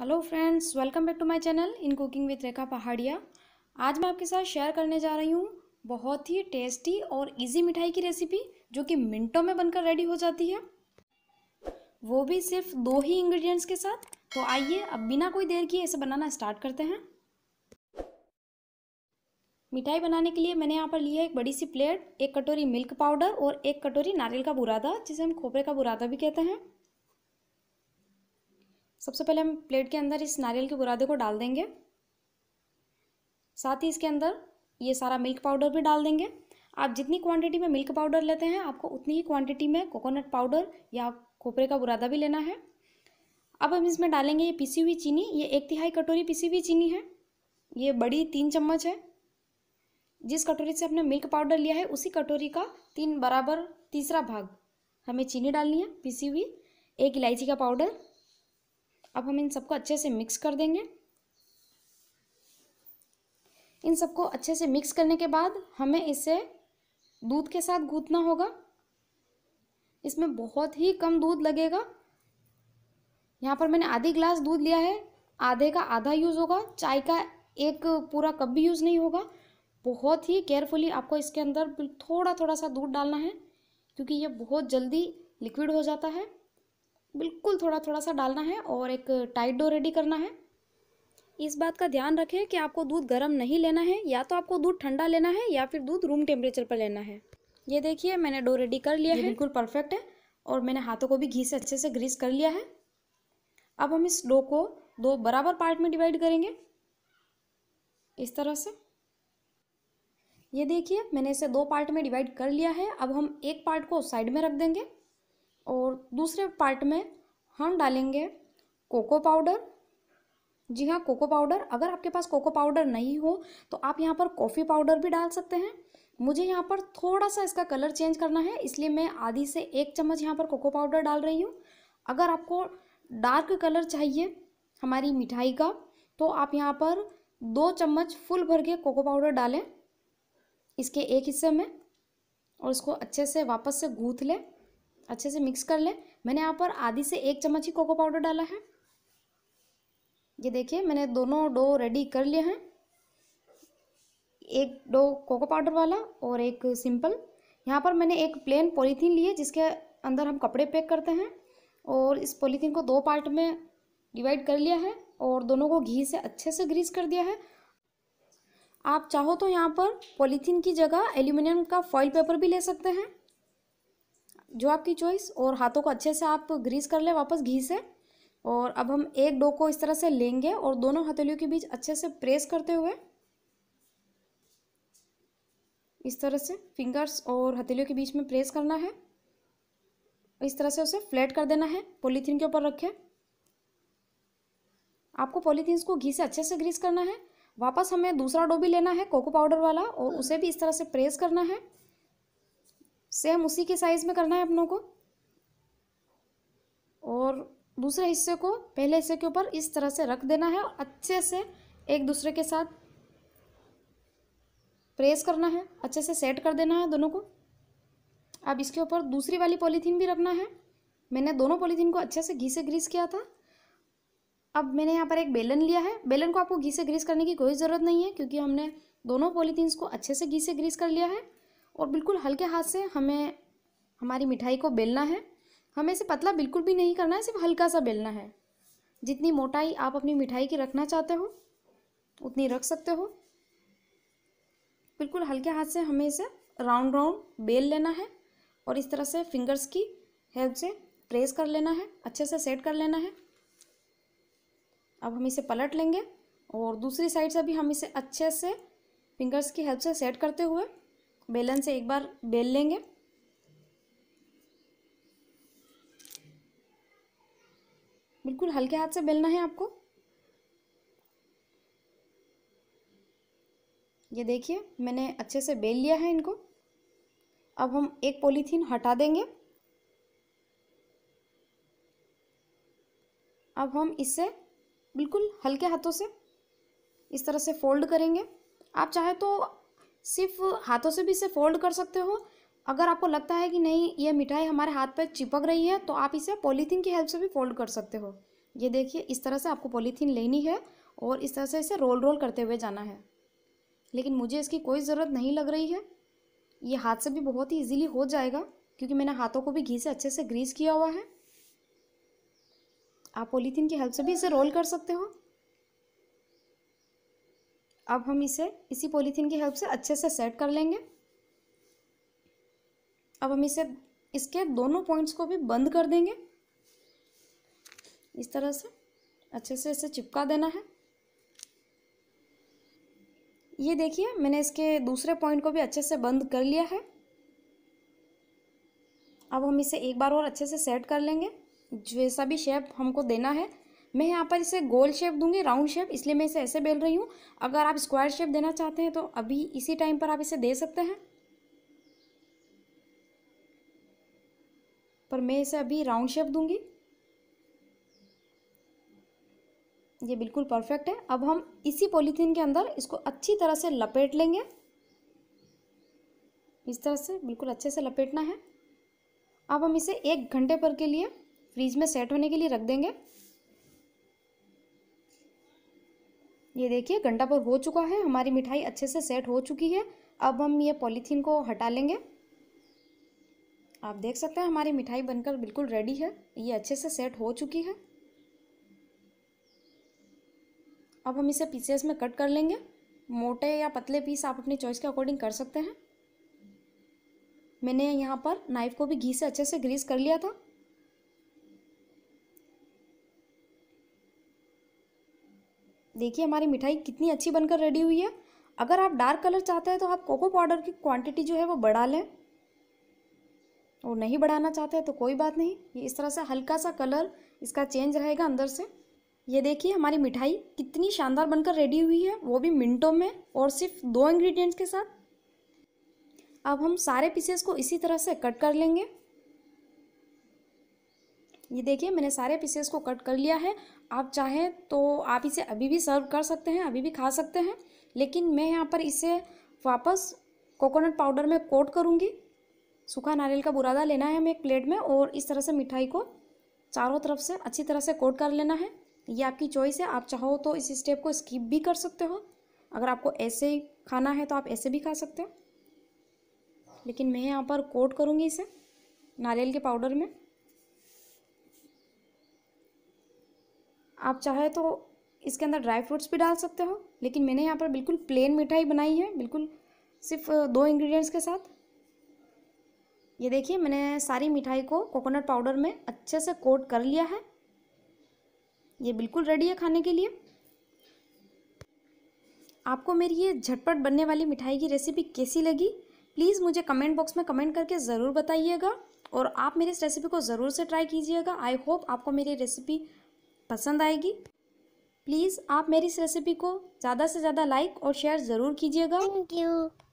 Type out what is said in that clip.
hello friends welcome back to my channel in cooking with Rekha Pahadiya आज मैं आपके साथ शेयर करने जा रही हूँ बहुत ही टेस्टी और इजी मिठाई की रेसिपी जो कि मिनटों में बनकर रेडी हो जाती है वो भी सिर्फ दो ही इंग्रेडिएंट्स के साथ तो आइए अब बिना कोई देर किए इसे बनाना स्टार्ट करते हैं मिठाई बनाने के लिए मैंने यहाँ पर लिया एक बड़ी सी प्लेट एक कटोरी मिल्क पाउडर और एक कटोरी नारियल का बुरादा जिसे हम खोपरे का बुरादा भी कहते हैं सबसे पहले हम प्लेट के अंदर इस नारियल के बुरादे को डाल देंगे साथ ही इसके अंदर ये सारा मिल्क पाउडर भी डाल देंगे आप जितनी क्वांटिटी में मिल्क पाउडर लेते हैं आपको उतनी ही क्वांटिटी में कोकोनट पाउडर या खोपरे का बुरादा भी लेना है अब हम इसमें डालेंगे ये पिसी हुई चीनी ये एक तिहाई कटोरी पिसी हुई चीनी है ये बड़ी तीन चम्मच है जिस कटोरी से हमने मिल्क पाउडर लिया है उसी कटोरी का तीन बराबर तीसरा भाग हमें चीनी डालनी है पिसी हुई एक इलायची का पाउडर अब हम इन सबको अच्छे से मिक्स कर देंगे इन सबको अच्छे से मिक्स करने के बाद हमें इसे दूध के साथ गूंथना होगा इसमें बहुत ही कम दूध लगेगा यहाँ पर मैंने आधी ग्लास दूध लिया है आधे का आधा यूज़ होगा चाय का एक पूरा कप भी यूज़ नहीं होगा बहुत ही केयरफुली आपको इसके अंदर थोड़ा थोड़ा सा दूध डालना है क्योंकि ये बहुत जल्दी लिक्विड हो जाता है बिल्कुल थोड़ा थोड़ा सा डालना है और एक टाइट डो रेडी करना है इस बात का ध्यान रखें कि आपको दूध गर्म नहीं लेना है या तो आपको दूध ठंडा लेना है या फिर दूध रूम टेम्परेचर पर लेना है ये देखिए मैंने डो रेडी कर लिया है बिल्कुल परफेक्ट है और मैंने हाथों को भी घी से अच्छे से ग्रीस कर लिया है अब हम इस डो को दो बराबर पार्ट में डिवाइड करेंगे इस तरह से ये देखिए मैंने इसे दो पार्ट में डिवाइड कर लिया है अब हम एक पार्ट को साइड में रख देंगे और दूसरे पार्ट में हम डालेंगे कोको पाउडर जी हाँ कोको पाउडर अगर आपके पास कोको पाउडर नहीं हो तो आप यहाँ पर कॉफ़ी पाउडर भी डाल सकते हैं मुझे यहाँ पर थोड़ा सा इसका कलर चेंज करना है इसलिए मैं आधी से एक चम्मच यहाँ पर कोको पाउडर डाल रही हूँ अगर आपको डार्क कलर चाहिए हमारी मिठाई का तो आप यहाँ पर दो चम्मच फुल भर के कोको पाउडर डालें इसके एक हिस्से में और इसको अच्छे से वापस से गूँथ लें अच्छे से मिक्स कर लें मैंने यहाँ पर आधी से एक चम्मच ही कोको पाउडर डाला है ये देखिए मैंने दोनों डो रेडी कर लिए हैं एक डो कोको पाउडर वाला और एक सिंपल यहाँ पर मैंने एक प्लेन पॉलीथीन ली है जिसके अंदर हम कपड़े पैक करते हैं और इस पॉलीथीन को दो पार्ट में डिवाइड कर लिया है और दोनों को घी से अच्छे से ग्रीस कर दिया है आप चाहो तो यहाँ पर पॉलीथीन की जगह एल्यूमिनियम का फॉइल पेपर भी ले सकते हैं जो आपकी चॉइस और हाथों को अच्छे से आप ग्रीस कर लें वापस घी से और अब हम एक डो को इस तरह से लेंगे और दोनों हथेलियों के बीच अच्छे से प्रेस करते हुए इस तरह से फिंगर्स और हथेलियों के बीच में प्रेस करना है इस तरह से उसे फ्लैट कर देना है पॉलीथीन के ऊपर रखें आपको पॉलीथीन को घी से अच्छे से ग्रीस करना है वापस हमें दूसरा डो भी लेना है कोको पाउडर वाला और उसे भी इस तरह से प्रेस करना है सेम उसी के साइज में करना है अपनों को और दूसरे हिस्से को पहले हिस्से के ऊपर इस तरह से रख देना है और अच्छे से एक दूसरे के साथ प्रेस करना है अच्छे से सेट कर देना है दोनों को अब इसके ऊपर दूसरी वाली पॉलीथीन भी रखना है मैंने दोनों पॉलीथीन को अच्छे से घी से ग्रीस किया था अब मैंने यहाँ पर एक बेलन लिया है बेलन को आपको घी से ग्रीस करने की कोई ज़रूरत नहीं है क्योंकि हमने दोनों पॉलीथीन्स को अच्छे से घी से ग्रीस कर लिया है और बिल्कुल हल्के हाथ से हमें हमारी मिठाई को बेलना है हमें इसे पतला बिल्कुल भी नहीं करना है सिर्फ हल्का सा बेलना है जितनी मोटाई आप अपनी मिठाई की रखना चाहते हो उतनी रख सकते हो बिल्कुल हल्के हाथ से हमें इसे राउंड राउंड बेल लेना है और इस तरह से फिंगर्स की हेल्प से प्रेस कर लेना है अच्छे से सेट कर लेना है अब हम इसे पलट लेंगे और दूसरी साइड से भी हम इसे अच्छे से फिंगर्स की हेल्प से सेट करते हुए बेलन से एक बार बेल लेंगे बिल्कुल हल्के हाथ से बेलना है आपको ये देखिए मैंने अच्छे से बेल लिया है इनको अब हम एक पॉलीथीन हटा देंगे अब हम इससे बिल्कुल हल्के हाथों से इस तरह से फोल्ड करेंगे आप चाहे तो सिर्फ हाथों से भी इसे फोल्ड कर सकते हो अगर आपको लगता है कि नहीं ये मिठाई हमारे हाथ पर चिपक रही है तो आप इसे पॉलीथीन की हेल्प से भी फोल्ड कर सकते हो ये देखिए इस तरह से आपको पॉलीथीन लेनी है और इस तरह से इसे रोल रोल करते हुए जाना है लेकिन मुझे इसकी कोई ज़रूरत नहीं लग रही है ये हाथ से भी बहुत ही ईजिली हो जाएगा क्योंकि मैंने हाथों को भी घी से अच्छे से ग्रीस किया हुआ है आप पॉलीथीन की हेल्प से भी इसे रोल कर सकते हो अब हम इसे इसी पॉलीथीन की हेल्प से अच्छे से सेट कर लेंगे अब हम इसे इसके दोनों पॉइंट्स को भी बंद कर देंगे इस तरह से अच्छे से इसे चिपका देना है ये देखिए मैंने इसके दूसरे पॉइंट को भी अच्छे से बंद कर लिया है अब हम इसे एक बार और अच्छे से सेट कर लेंगे जैसा भी शेप हमको देना है मैं यहाँ पर इसे गोल शेप दूंगी राउंड शेप इसलिए मैं इसे ऐसे बेल रही हूँ अगर आप स्क्वायर शेप देना चाहते हैं तो अभी इसी टाइम पर आप इसे दे सकते हैं पर मैं इसे अभी राउंड शेप दूंगी ये बिल्कुल परफेक्ट है अब हम इसी पॉलीथीन के अंदर इसको अच्छी तरह से लपेट लेंगे इस तरह से बिल्कुल अच्छे से लपेटना है अब हम इसे एक घंटे पर के लिए फ्रिज में सेट होने के लिए रख देंगे ये देखिए घंटा भर हो चुका है हमारी मिठाई अच्छे से सेट हो चुकी है अब हम ये पॉलीथीन को हटा लेंगे आप देख सकते हैं हमारी मिठाई बनकर बिल्कुल रेडी है ये अच्छे से सेट हो चुकी है अब हम इसे पीसेस में कट कर लेंगे मोटे या पतले पीस आप अपनी चॉइस के अकॉर्डिंग कर सकते हैं मैंने यहाँ पर नाइफ़ को भी घी से अच्छे से ग्रीस कर लिया था देखिए हमारी मिठाई कितनी अच्छी बनकर रेडी हुई है अगर आप डार्क कलर चाहते हैं तो आप कोको पाउडर की क्वांटिटी जो है वो बढ़ा लें और नहीं बढ़ाना चाहते हैं तो कोई बात नहीं ये इस तरह से हल्का सा कलर इसका चेंज रहेगा अंदर से ये देखिए हमारी मिठाई कितनी शानदार बनकर रेडी हुई है वो भी मिनटों में और सिर्फ दो इंग्रीडियंट्स के साथ अब हम सारे पीसेस को इसी तरह से कट कर लेंगे ये देखिए मैंने सारे पीसेस को कट कर लिया है आप चाहें तो आप इसे अभी भी सर्व कर सकते हैं अभी भी खा सकते हैं लेकिन मैं यहाँ पर इसे वापस कोकोनट पाउडर में कोट करूँगी सूखा नारियल का बुरादा लेना है हमें एक प्लेट में और इस तरह से मिठाई को चारों तरफ से अच्छी तरह से कोट कर लेना है ये आपकी चॉइस है आप चाहो तो इस स्टेप को स्किप भी कर सकते हो अगर आपको ऐसे ही खाना है तो आप ऐसे भी खा सकते हो लेकिन मैं यहाँ पर कोट करूँगी इसे नारियल के पाउडर में आप चाहे तो इसके अंदर ड्राई फ्रूट्स भी डाल सकते हो लेकिन मैंने यहाँ पर बिल्कुल प्लेन मिठाई बनाई है बिल्कुल सिर्फ दो इंग्रेडिएंट्स के साथ ये देखिए मैंने सारी मिठाई को कोकोनट पाउडर में अच्छे से कोट कर लिया है ये बिल्कुल रेडी है खाने के लिए आपको मेरी ये झटपट बनने वाली मिठाई की रेसिपी कैसी लगी प्लीज़ मुझे कमेंट बॉक्स में कमेंट करके ज़रूर बताइएगा और आप मेरी इस रेसिपी को ज़रूर से ट्राई कीजिएगा आई होप आपको मेरी रेसिपी पसंद आएगी प्लीज़ आप मेरी इस रेसिपी को ज़्यादा से ज़्यादा लाइक और शेयर ज़रूर कीजिएगा थैंक यू